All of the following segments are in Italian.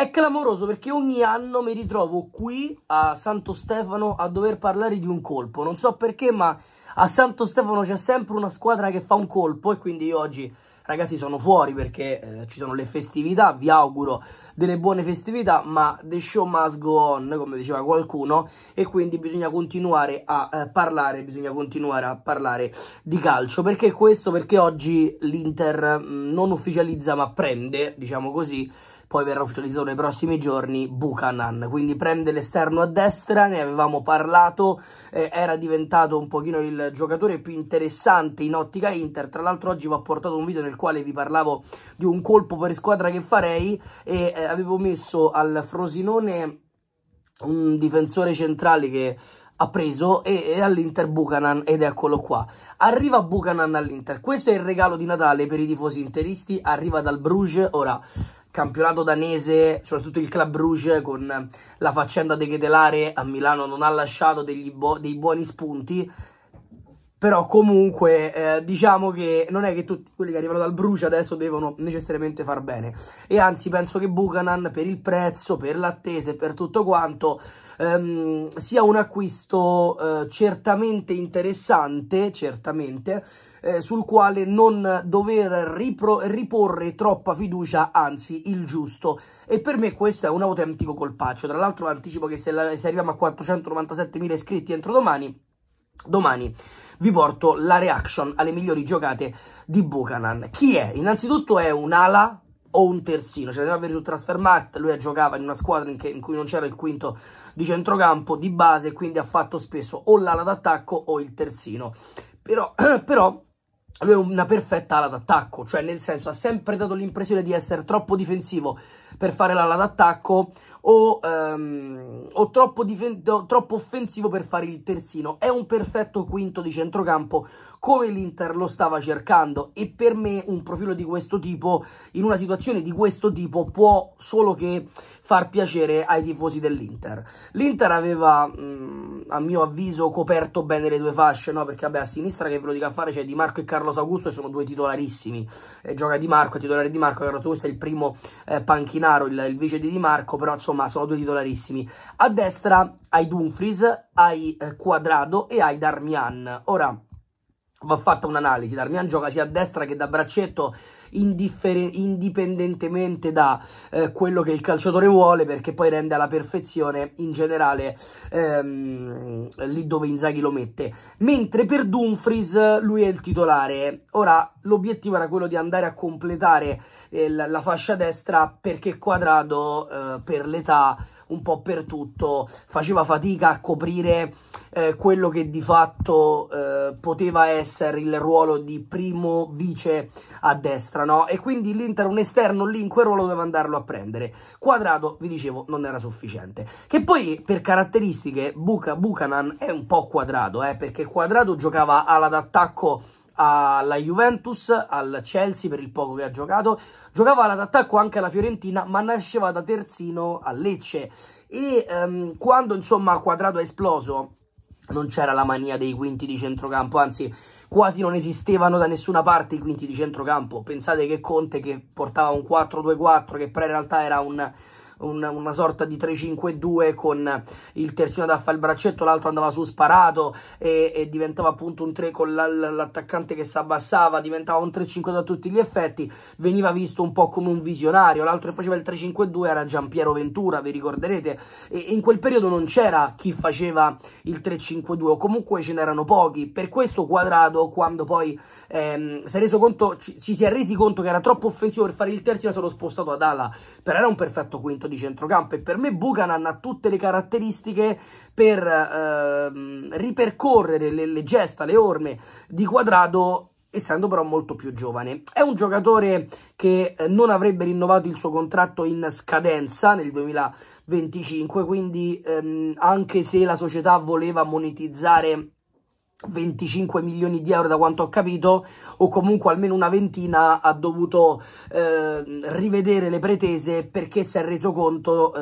È clamoroso perché ogni anno mi ritrovo qui a Santo Stefano a dover parlare di un colpo. Non so perché, ma a Santo Stefano c'è sempre una squadra che fa un colpo e quindi io oggi ragazzi sono fuori perché eh, ci sono le festività, vi auguro delle buone festività, ma the show must go on, come diceva qualcuno, e quindi bisogna continuare a eh, parlare, bisogna continuare a parlare di calcio, perché questo, perché oggi l'Inter mm, non ufficializza ma prende, diciamo così, poi verrà ufficializzato nei prossimi giorni, Buchanan. Quindi prende l'esterno a destra, ne avevamo parlato, eh, era diventato un pochino il giocatore più interessante in ottica Inter. Tra l'altro oggi vi ho portato un video nel quale vi parlavo di un colpo per squadra che farei e eh, avevo messo al Frosinone un difensore centrale che ha preso e, e all'Inter Buchanan ed eccolo qua. Arriva Buchanan all'Inter. Questo è il regalo di Natale per i tifosi interisti, arriva dal Bruges. Ora campionato danese, soprattutto il Club Rouge con la faccenda de Chetelare a Milano non ha lasciato dei buoni spunti però comunque eh, diciamo che non è che tutti quelli che arrivano dal Brucia adesso devono necessariamente far bene. E anzi penso che Buchanan per il prezzo, per l'attesa e per tutto quanto ehm, sia un acquisto eh, certamente interessante, certamente, eh, sul quale non dover riporre troppa fiducia, anzi il giusto. E per me questo è un autentico colpaccio. Tra l'altro anticipo che se, la, se arriviamo a 497.000 iscritti entro domani, domani vi porto la reaction alle migliori giocate di Buchanan. Chi è? Innanzitutto è un ala o un terzino, cioè andava su Transfermarkt, lui giocava in una squadra in, che, in cui non c'era il quinto di centrocampo di base, quindi ha fatto spesso o l'ala d'attacco o il terzino. Però, però lui è una perfetta ala d'attacco, cioè nel senso ha sempre dato l'impressione di essere troppo difensivo per fare l'ala d'attacco o, um, o troppo, troppo, offensivo per fare il terzino. È un perfetto quinto di centrocampo come l'Inter lo stava cercando e per me un profilo di questo tipo, in una situazione di questo tipo, può solo che far piacere ai tifosi dell'Inter. L'Inter aveva, mh, mm, a mio avviso, coperto bene le due fasce, no? perché vabbè, a sinistra che ve lo dica a fare c'è Di Marco e Carlos Augusto e sono due titolarissimi. Eh, gioca Di Marco, è titolare Di Marco, Carlos Augusto è il primo eh, panchinaro, il, il vice di Di Marco, però insomma insomma sono due titolarissimi. A destra hai Dumfries, hai Quadrado eh, e hai Darmian. Ora va fatta un'analisi, Darmian gioca sia a destra che da braccetto indipendentemente da eh, quello che il calciatore vuole perché poi rende alla perfezione in generale ehm, lì dove Inzaghi lo mette mentre per Dumfries lui è il titolare ora l'obiettivo era quello di andare a completare la, la fascia destra perché Quadrado eh, per l'età un po' per tutto faceva fatica a coprire eh, quello che di fatto eh, poteva essere il ruolo di primo vice a destra no? e quindi l'Inter un esterno lì in quel ruolo doveva andarlo a prendere Quadrado vi dicevo non era sufficiente che poi per caratteristiche Buca, Buchanan è un po' Quadrado eh, perché Quadrado giocava alla d'attacco alla Juventus, al Chelsea per il poco che ha giocato, giocava ad attacco anche alla Fiorentina, ma nasceva da terzino a Lecce. E ehm, quando insomma Quadrato è esploso, non c'era la mania dei quinti di centrocampo, anzi quasi non esistevano da nessuna parte i quinti di centrocampo. Pensate che Conte che portava un 4-2-4, che però in realtà era un un, una sorta di 3-5-2 con il terzino da fare il braccetto, l'altro andava su sparato e, e diventava appunto un 3 con l'attaccante che si abbassava, diventava un 3-5 da tutti gli effetti, veniva visto un po' come un visionario, l'altro che faceva il 3-5-2 era Giampiero Ventura, vi ricorderete, e, e in quel periodo non c'era chi faceva il 3-5-2 o comunque ce n'erano pochi, per questo quadrato quando poi ehm, si è reso conto, ci, ci, si è resi conto che era troppo offensivo per fare il terzo e sono spostato ad ala, però era un perfetto quinto di centrocampo e per me Buchanan ha tutte le caratteristiche per ehm, ripercorrere le, le gesta, le orme di quadrato essendo però molto più giovane. È un giocatore che eh, non avrebbe rinnovato il suo contratto in scadenza nel 2025, quindi ehm, anche se la società voleva monetizzare 25 milioni di euro da quanto ho capito o comunque almeno una ventina ha dovuto eh, rivedere le pretese perché si è reso conto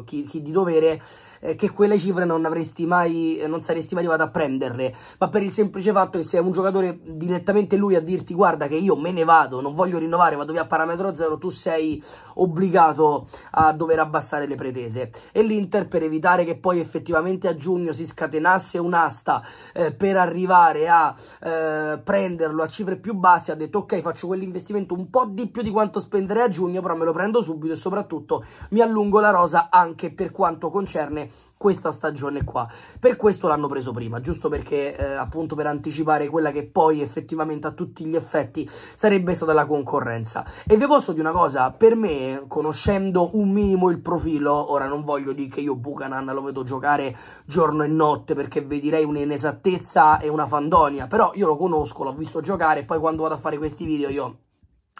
eh, chi, chi, di dovere eh, che quelle cifre non avresti mai, eh, non saresti mai arrivato a prenderle, ma per il semplice fatto che se è un giocatore direttamente lui a dirti guarda che io me ne vado, non voglio rinnovare, vado via a parametro zero, tu sei obbligato a dover abbassare le pretese. E l'Inter per evitare che poi effettivamente a giugno si scatenasse un'asta eh, per arrivare a eh, prenderlo a cifre più basse, ha detto ok faccio quell'investimento un po' di più di quanto spenderei a giugno, però me lo prendo subito e soprattutto mi allungo la rosa anche per quanto concerne questa stagione qua. Per questo l'hanno preso prima, giusto perché eh, appunto per anticipare quella che poi effettivamente a tutti gli effetti sarebbe stata la concorrenza. E vi posso dire una cosa, per me, conoscendo un minimo il profilo, ora non voglio dire che io Buchanan lo vedo giocare giorno e notte perché vi direi un'inesattezza e una fandonia, però io lo conosco, l'ho visto giocare e poi quando vado a fare questi video io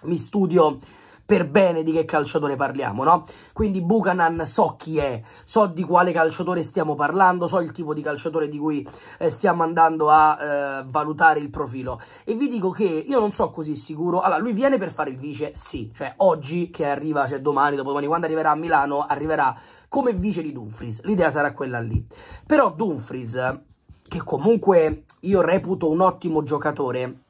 mi studio per bene di che calciatore parliamo, no? Quindi Buchanan so chi è, so di quale calciatore stiamo parlando, so il tipo di calciatore di cui eh, stiamo andando a eh, valutare il profilo. E vi dico che io non so così sicuro. Allora, lui viene per fare il vice, sì. Cioè, oggi che arriva, cioè domani, dopodomani, quando arriverà a Milano, arriverà come vice di Dumfries. L'idea sarà quella lì. Però Dumfries, che comunque io reputo un ottimo giocatore,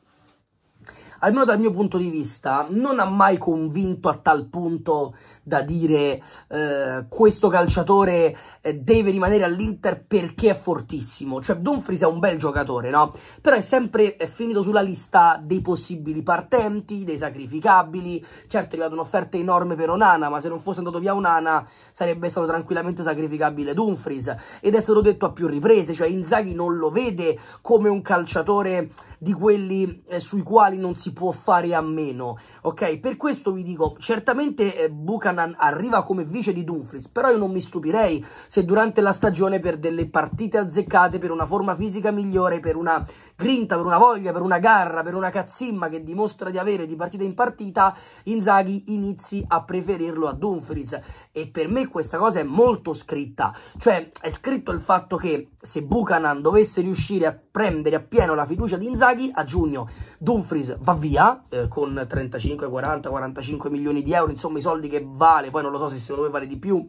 almeno dal mio punto di vista, non ha mai convinto a tal punto da dire eh, questo calciatore eh, deve rimanere all'Inter perché è fortissimo. Cioè Dumfries è un bel giocatore, no? Però è sempre è finito sulla lista dei possibili partenti, dei sacrificabili. Certo è arrivata un'offerta enorme per Onana, ma se non fosse andato via Onana sarebbe stato tranquillamente sacrificabile Dumfries. Ed è stato detto a più riprese, cioè Inzaghi non lo vede come un calciatore di quelli eh, sui quali non si può fare a meno, ok? Per questo vi dico, certamente eh, Bucan Buchanan arriva come vice di Dumfries, però io non mi stupirei se durante la stagione per delle partite azzeccate, per una forma fisica migliore, per una grinta, per una voglia, per una garra, per una cazzimma che dimostra di avere di partita in partita, Inzaghi inizi a preferirlo a Dumfries. E per me questa cosa è molto scritta, cioè è scritto il fatto che se Buchanan dovesse riuscire a prendere appieno la fiducia di Inzaghi, a giugno Dumfries va via eh, con 35, 40, 45 milioni di euro, insomma i soldi che vale, poi non lo so se secondo me vale di più,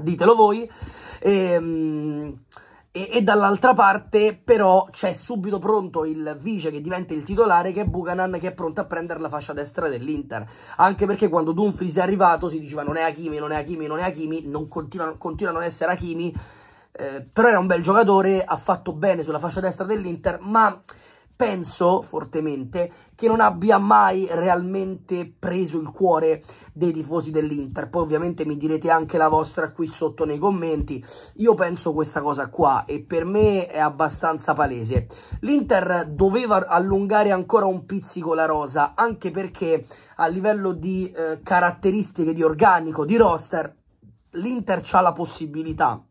ditelo voi. E, ehm, e, e dall'altra parte però c'è subito pronto il vice che diventa il titolare che è Buchanan che è pronto a prendere la fascia destra dell'Inter anche perché quando Dumfries è arrivato si diceva non è Hakimi, non è Hakimi, non è Hakimi non continua, continua a non essere Hakimi eh, però era un bel giocatore, ha fatto bene sulla fascia destra dell'Inter, ma penso fortemente che non abbia mai realmente preso il cuore dei tifosi dell'Inter. Poi ovviamente mi direte anche la vostra qui sotto nei commenti. Io penso questa cosa qua e per me è abbastanza palese. L'Inter doveva allungare ancora un pizzico la rosa, anche perché a livello di eh, caratteristiche di organico, di roster, l'Inter ha la possibilità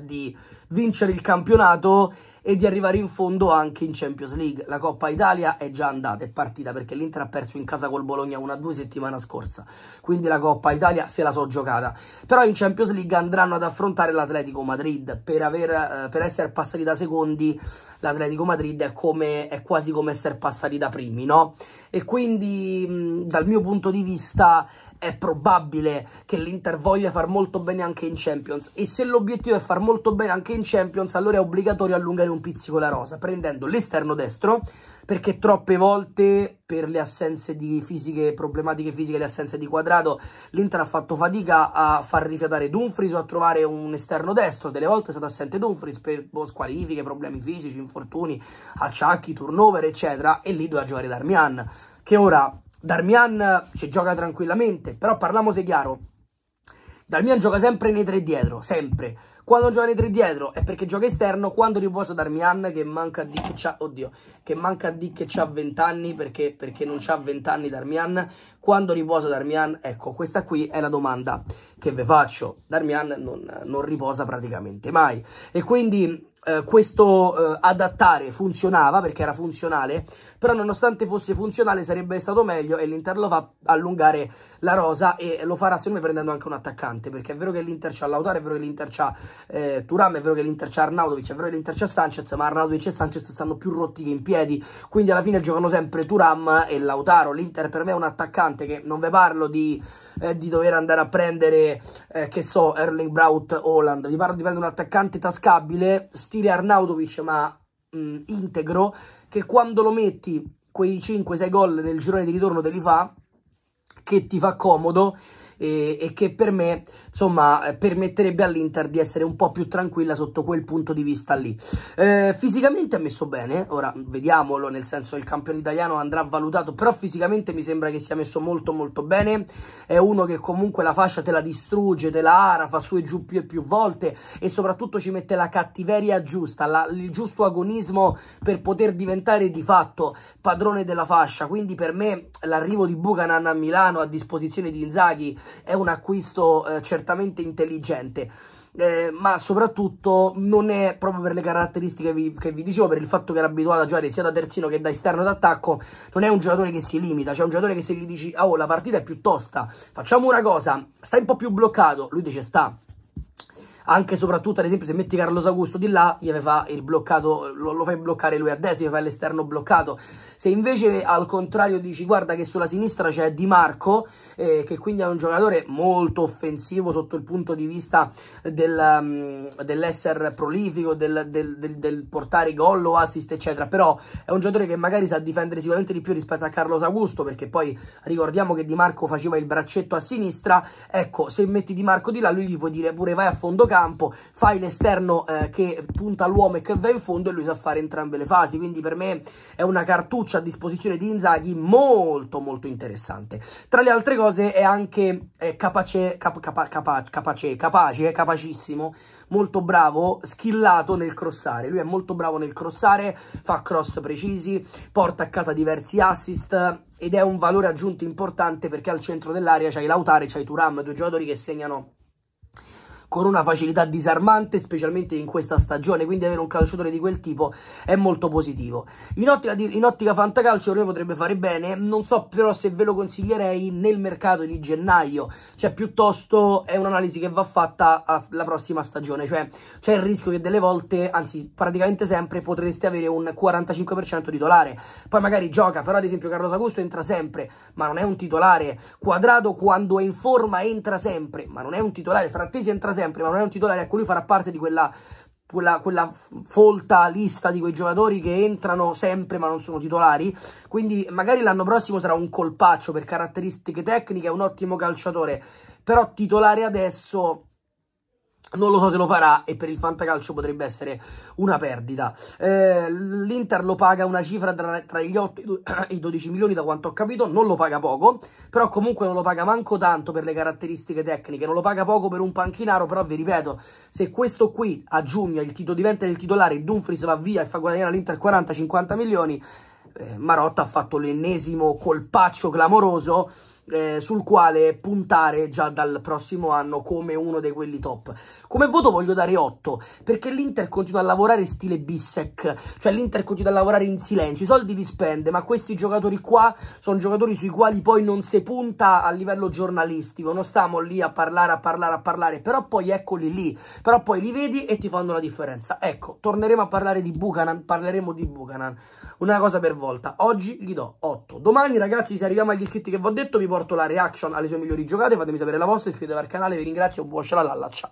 di vincere il campionato e di arrivare in fondo anche in Champions League. La Coppa Italia è già andata, è partita perché l'Inter ha perso in casa col Bologna 1-2 settimana scorsa, quindi la Coppa Italia se la so giocata. Però in Champions League andranno ad affrontare l'Atletico Madrid, per, aver, eh, per essere passati da secondi l'Atletico Madrid è, come, è, quasi come essere passati da primi, no? E quindi dal mio punto di vista è probabile che l'Inter voglia far molto bene anche in Champions e se l'obiettivo è far molto bene anche in Champions allora è obbligatorio allungare un pizzico la rosa prendendo l'esterno destro perché troppe volte per le assenze di fisiche, problematiche fisiche, le assenze di quadrato, l'Inter ha fatto fatica a far rifiatare Dumfries o a trovare un esterno destro. Delle volte è stato assente Dumfries per boh, squalifiche, problemi fisici, infortuni, acciacchi, turnover, eccetera. E lì doveva giocare Darmian, che ora Darmian ci eh, gioca tranquillamente, però parliamo parlamose chiaro. Darmian gioca sempre nei tre dietro, sempre. Quando gioca nei tre dietro è perché gioca esterno, quando riposa Darmian che manca di che c'ha, oddio, che manca di che c'ha 20 anni perché, perché non c'ha 20 anni Darmian, quando riposa Darmian, ecco, questa qui è la domanda che vi faccio. Darmian non, non riposa praticamente mai e quindi eh, questo eh, adattare funzionava perché era funzionale, però nonostante fosse funzionale sarebbe stato meglio e l'Inter lo fa allungare la rosa e lo farà secondo me prendendo anche un attaccante, perché è vero che l'Inter c'ha Lautaro, è vero che l'Inter c'ha eh, Turam, è vero che l'Inter c'ha Arnaudovic, è vero che l'Inter c'ha Sanchez, ma Arnaudovic e Sanchez stanno più rotti che in piedi, quindi alla fine giocano sempre Turam e Lautaro. L'Inter per me è un attaccante che non ve parlo di eh, di dover andare a prendere, eh, che so, Erling Braut Holland. Vi parlo di prendere un attaccante tascabile, stile Arnautovic, ma mh, mm, integro, che quando lo metti quei 5-6 gol nel girone di ritorno te li fa, che ti fa comodo e, e che per me insomma eh, permetterebbe all'Inter di essere un po' più tranquilla sotto quel punto di vista lì. Eh, fisicamente ha messo bene, ora vediamolo, nel senso il campione italiano andrà valutato, però fisicamente mi sembra che sia messo molto molto bene, è uno che comunque la fascia te la distrugge, te la ara, fa su e giù più e più volte e soprattutto ci mette la cattiveria giusta, la, il giusto agonismo per poter diventare di fatto padrone della fascia, quindi per me l'arrivo di Buchanan a Milano a disposizione di Inzaghi è un acquisto eh, certamente certamente intelligente. Eh, ma soprattutto non è proprio per le caratteristiche vi, che vi dicevo, per il fatto che era abituato a giocare sia da terzino che da esterno d'attacco, non è un giocatore che si limita, cioè un giocatore che se gli dici ah, oh, la partita è più facciamo una cosa, stai un po' più bloccato", lui dice "Sta". Anche e soprattutto, ad esempio, se metti Carlos Augusto di là, gli fa il bloccato, lo, lo fai bloccare lui a destra, gli fai l'esterno bloccato se invece al contrario dici guarda che sulla sinistra c'è Di Marco, eh, che quindi è un giocatore molto offensivo sotto il punto di vista del, um, dell'essere prolifico, del, del, del, portare gol o assist eccetera, però è un giocatore che magari sa difendere sicuramente di più rispetto a Carlos Augusto, perché poi ricordiamo che Di Marco faceva il braccetto a sinistra, ecco se metti Di Marco di là lui gli puoi dire pure vai a fondo campo, fai l'esterno eh, che punta all'uomo e che va in fondo e lui sa fare entrambe le fasi, quindi per me è una cartuccia coach a disposizione di Inzaghi molto molto interessante. Tra le altre cose è anche eh, capace, cap, capa, capa, capace, capace, capacissimo, molto bravo, skillato nel crossare. Lui è molto bravo nel crossare, fa cross precisi, porta a casa diversi assist ed è un valore aggiunto importante perché al centro dell'area c'hai Lautare, c'hai Turam, due giocatori che segnano con una facilità disarmante, specialmente in questa stagione, quindi avere un calciatore di quel tipo è molto positivo. In ottica, di, in ottica fantacalcio lui potrebbe fare bene, non so però se ve lo consiglierei nel mercato di gennaio, cioè piuttosto è un'analisi che va fatta alla prossima stagione, cioè c'è il rischio che delle volte, anzi praticamente sempre, potreste avere un 45% titolare, poi magari gioca, però ad esempio Carlos Augusto entra sempre, ma non è un titolare, Quadrato quando è in forma entra sempre, ma non è un titolare, Frattesi entra sempre, sempre, ma non è un titolare, ecco lui farà parte di quella, quella, quella folta lista di quei giocatori che entrano sempre ma non sono titolari, quindi magari l'anno prossimo sarà un colpaccio per caratteristiche tecniche, è un ottimo calciatore, però titolare adesso non lo so se lo farà e per il fantacalcio potrebbe essere una perdita. Eh, L'Inter lo paga una cifra tra, tra gli 8 e i 12 milioni da quanto ho capito, non lo paga poco, però comunque non lo paga manco tanto per le caratteristiche tecniche, non lo paga poco per un panchinaro, però vi ripeto, se questo qui a giugno il titolo diventa il titolare, Dumfries va via e fa guadagnare all'Inter 40-50 milioni, eh, Marotta ha fatto l'ennesimo colpaccio clamoroso eh, sul quale puntare già dal prossimo anno come uno di quelli top. Come voto voglio dare 8, perché l'Inter continua a lavorare in stile Bissec, cioè l'Inter continua a lavorare in silenzio, i soldi li spende, ma questi giocatori qua sono giocatori sui quali poi non si punta a livello giornalistico, non stiamo lì a parlare, a parlare, a parlare, però poi eccoli lì, però poi li vedi e ti fanno la differenza. Ecco, torneremo a parlare di Buchanan, parleremo di Buchanan, una cosa per volta. Oggi gli do 8. Domani ragazzi, se arriviamo agli iscritti che vi ho detto, vi porto la reaction alle sue migliori giocate, fatemi sapere la vostra, iscrivetevi al canale, vi ringrazio, buon shalala, ciao!